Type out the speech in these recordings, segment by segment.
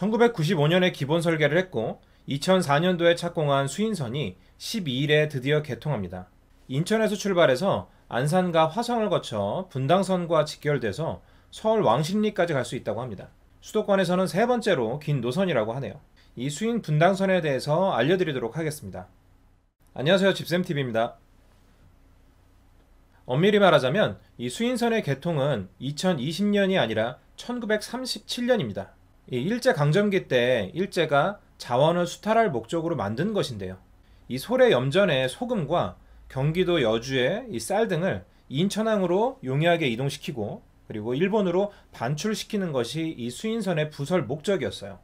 1995년에 기본 설계를 했고 2004년도에 착공한 수인선이 12일에 드디어 개통합니다. 인천에서 출발해서 안산과 화성을 거쳐 분당선과 직결돼서 서울 왕십리까지 갈 수 있다고 합니다. 수도권에서는 세 번째로 긴 노선이라고 하네요. 이 수인 분당선에 대해서 알려드리도록 하겠습니다. 안녕하세요. 집쌤TV입니다. 엄밀히 말하자면 이 수인선의 개통은 2020년이 아니라 1937년입니다. 이 일제 강점기 때 일제가 자원을 수탈할 목적으로 만든 것인데요. 이 소래 염전의 소금과 경기도 여주의 이쌀 등을 인천항으로 용이하게 이동시키고 그리고 일본으로 반출시키는 것이 이 수인선의 부설 목적이었어요.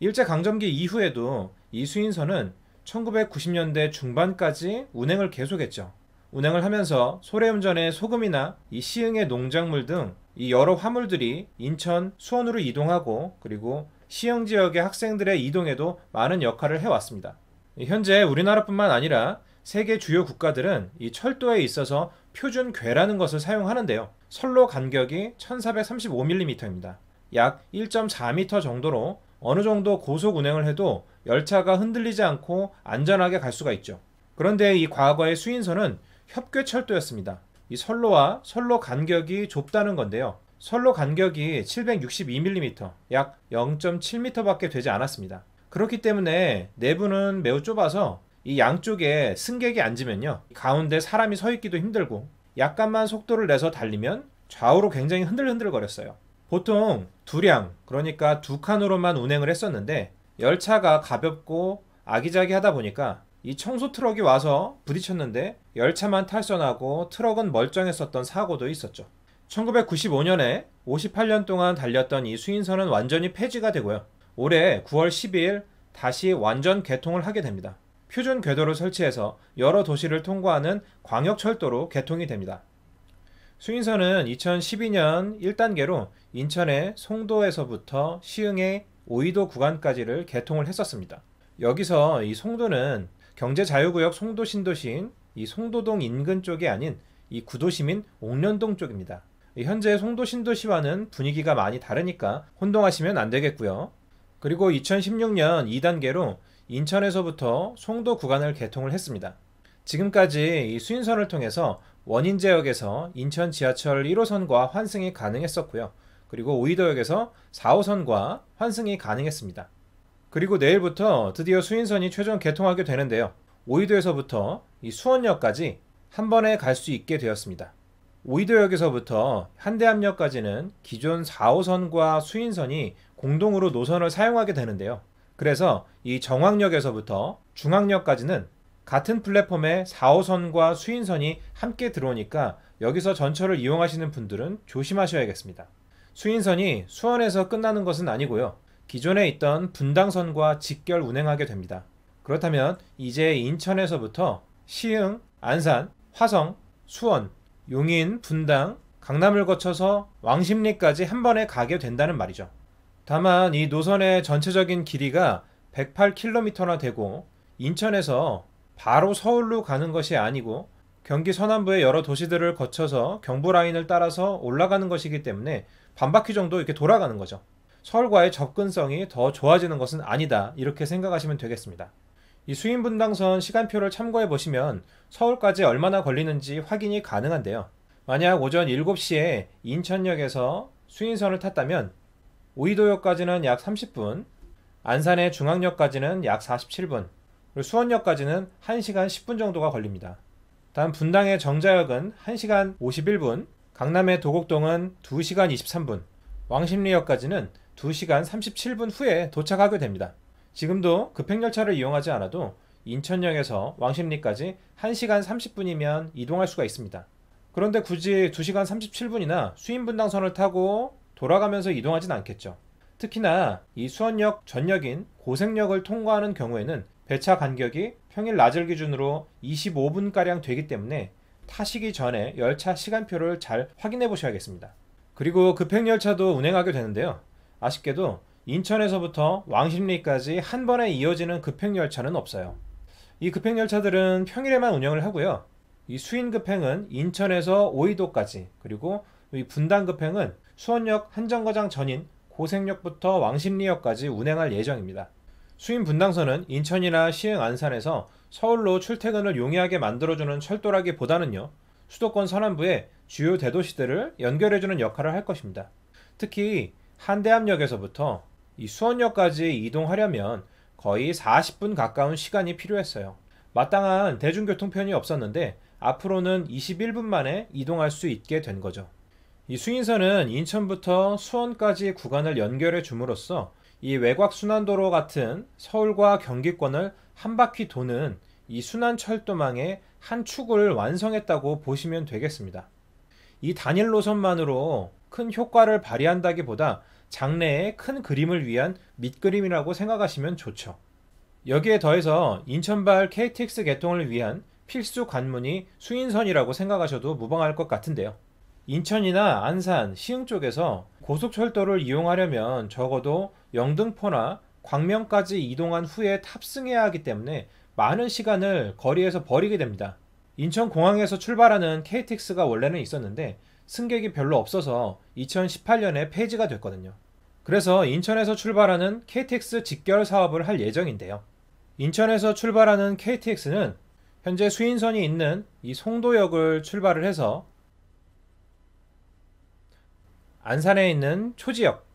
일제 강점기 이후에도 이 수인선은 1990년대 중반까지 운행을 계속했죠. 운행을 하면서 소래염전의 소금이나 이 시흥의 농작물 등이 여러 화물들이 인천, 수원으로 이동하고 그리고 시흥 지역의 학생들의 이동에도 많은 역할을 해왔습니다. 현재 우리나라뿐만 아니라 세계 주요 국가들은 이 철도에 있어서 표준 궤라는 것을 사용하는데요. 선로 간격이 1435mm입니다. 약 1.4m 정도로 어느 정도 고속 운행을 해도 열차가 흔들리지 않고 안전하게 갈 수가 있죠. 그런데 이 과거의 수인선은 협궤철도였습니다. 이 선로와 선로 간격이 좁다는 건데요. 선로 간격이 762mm, 약 0.7m밖에 되지 않았습니다. 그렇기 때문에 내부는 매우 좁아서 이 양쪽에 승객이 앉으면요. 가운데 사람이 서 있기도 힘들고 약간만 속도를 내서 달리면 좌우로 굉장히 흔들흔들 거렸어요. 보통 두량, 그러니까 두 칸으로만 운행을 했었는데 열차가 가볍고 아기자기 하다 보니까 이 청소 트럭이 와서 부딪혔는데 열차만 탈선하고 트럭은 멀쩡했었던 사고도 있었죠. 1995년에 58년 동안 달렸던 이 수인선은 완전히 폐지가 되고요. 올해 9월 12일 다시 완전 개통을 하게 됩니다. 표준 궤도를 설치해서 여러 도시를 통과하는 광역철도로 개통이 됩니다. 수인선은 2012년 1단계로 인천의 송도에서부터 시흥의 오이도 구간까지를 개통을 했었습니다. 여기서 이 송도는 경제 자유구역 송도 신도시인 이 송도동 인근 쪽이 아닌 이 구도심인 옥련동 쪽입니다. 현재 송도 신도시와는 분위기가 많이 다르니까 혼동하시면 안 되겠고요. 그리고 2016년 2단계로 인천에서부터 송도 구간을 개통을 했습니다. 지금까지 이 수인선을 통해서 원인 지역에서 인천 지하철 1호선과 환승이 가능했었고요. 그리고 오이도역에서 4호선과 환승이 가능했습니다. 그리고 내일부터 드디어 수인선이 최종 개통하게 되는데요. 오이도에서부터 이 수원역까지 한 번에 갈 수 있게 되었습니다. 오이도역에서부터 한대암역까지는 기존 4호선과 수인선이 공동으로 노선을 사용하게 되는데요. 그래서 이 정황역에서부터 중앙역까지는 같은 플랫폼에 4호선과 수인선이 함께 들어오니까 여기서 전철을 이용하시는 분들은 조심하셔야겠습니다. 수인선이 수원에서 끝나는 것은 아니고요. 기존에 있던 분당선과 직결 운행하게 됩니다. 그렇다면 이제 인천에서부터 시흥, 안산, 화성, 수원, 용인, 분당, 강남을 거쳐서 왕십리까지 한 번에 가게 된다는 말이죠. 다만 이 노선의 전체적인 길이가 108km나 되고 인천에서 바로 서울로 가는 것이 아니고 경기 서남부의 여러 도시들을 거쳐서 경부 라인을 따라서 올라가는 것이기 때문에 반바퀴 정도 이렇게 돌아가는 거죠. 서울과의 접근성이 더 좋아지는 것은 아니다. 이렇게 생각하시면 되겠습니다. 이 수인 분당선 시간표를 참고해 보시면 서울까지 얼마나 걸리는지 확인이 가능한데요. 만약 오전 7시에 인천역에서 수인선을 탔다면 오이도역까지는 약 30분, 안산의 중앙역까지는 약 47분, 그리고 수원역까지는 1시간 10분 정도가 걸립니다. 다음 분당의 정자역은 1시간 51분, 강남의 도곡동은 2시간 23분, 왕십리역까지는 2시간 37분 후에 도착하게 됩니다. 지금도 급행열차를 이용하지 않아도 인천역에서 왕십리까지 1시간 30분이면 이동할 수가 있습니다. 그런데 굳이 2시간 37분이나 수인분당선을 타고 돌아가면서 이동하진 않겠죠. 특히나 이 수원역 전역인 고생역을 통과하는 경우에는 배차 간격이 평일 낮을 기준으로 25분가량 되기 때문에 타시기 전에 열차 시간표를 잘 확인해 보셔야겠습니다. 그리고 급행열차도 운행하게 되는데요. 아쉽게도 인천에서부터 왕십리까지 한 번에 이어지는 급행열차는 없어요. 이 급행열차들은 평일에만 운영을 하고요. 이 수인급행은 인천에서 오이도까지 그리고 이 분당급행은 수원역 한정거장 전인 고생역부터 왕십리역까지 운행할 예정입니다. 수인 분당선은 인천이나 시흥 안산에서 서울로 출퇴근을 용이하게 만들어주는 철도라기보다는요. 수도권 서남부의 주요 대도시들을 연결해주는 역할을 할 것입니다. 특히 한대암역에서부터 이 수원역까지 이동하려면 거의 40분 가까운 시간이 필요했어요. 마땅한 대중교통편이 없었는데 앞으로는 21분 만에 이동할 수 있게 된 거죠. 이 승인선은 인천부터 수원까지 구간을 연결해 줌으로써 이 외곽 순환도로 같은 서울과 경기권을 한 바퀴 도는 이 순환 철도망의 한 축을 완성했다고 보시면 되겠습니다. 이 단일 노선만으로 큰 효과를 발휘한다기보다 장래의 큰 그림을 위한 밑그림이라고 생각하시면 좋죠. 여기에 더해서 인천발 KTX 개통을 위한 필수 관문이 수인선이라고 생각하셔도 무방할 것 같은데요. 인천이나 안산, 시흥 쪽에서 고속철도를 이용하려면 적어도 영등포나 광명까지 이동한 후에 탑승해야 하기 때문에 많은 시간을 거리에서 버리게 됩니다. 인천공항에서 출발하는 KTX가 원래는 있었는데 승객이 별로 없어서 2018년에 폐지가 됐거든요. 그래서 인천에서 출발하는 KTX 직결 사업을 할 예정인데요. 인천에서 출발하는 KTX는 현재 수인선이 있는 이 송도역을 출발을 해서 안산에 있는 초지역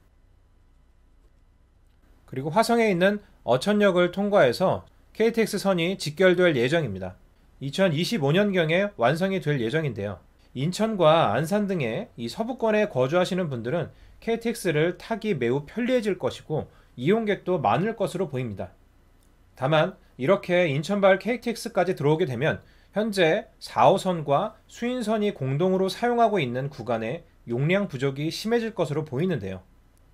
그리고 화성에 있는 어천역을 통과해서 KTX 선이 직결될 예정입니다. 2025년경에 완성이 될 예정인데요. 인천과 안산 등의 이 서부권에 거주하시는 분들은 KTX를 타기 매우 편리해질 것이고 이용객도 많을 것으로 보입니다. 다만 이렇게 인천발 KTX까지 들어오게 되면 현재 4호선과 수인선이 공동으로 사용하고 있는 구간에 용량 부족이 심해질 것으로 보이는데요.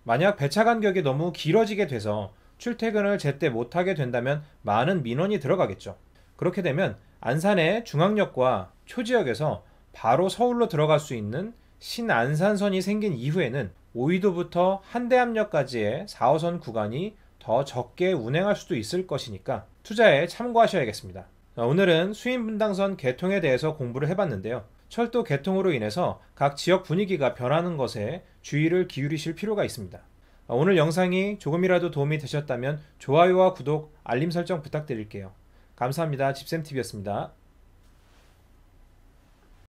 만약 배차 간격이 너무 길어지게 돼서 출퇴근을 제때 못하게 된다면 많은 민원이 들어가겠죠. 그렇게 되면 안산의 중앙역과 초지역에서 바로 서울로 들어갈 수 있는 신안산선이 생긴 이후에는 오이도부터 한대암역까지의 4호선 구간이 더 적게 운행할 수도 있을 것이니까 투자에 참고하셔야겠습니다. 어, 오늘은 수인분당선 개통에 대해서 공부를 해봤는데요. 철도 개통으로 인해서 각 지역 분위기가 변하는 것에 주의를 기울이실 필요가 있습니다. 어, 오늘 영상이 조금이라도 도움이 되셨다면 좋아요와 구독, 알림 설정 부탁드릴게요. 감사합니다. 집쌤TV였습니다.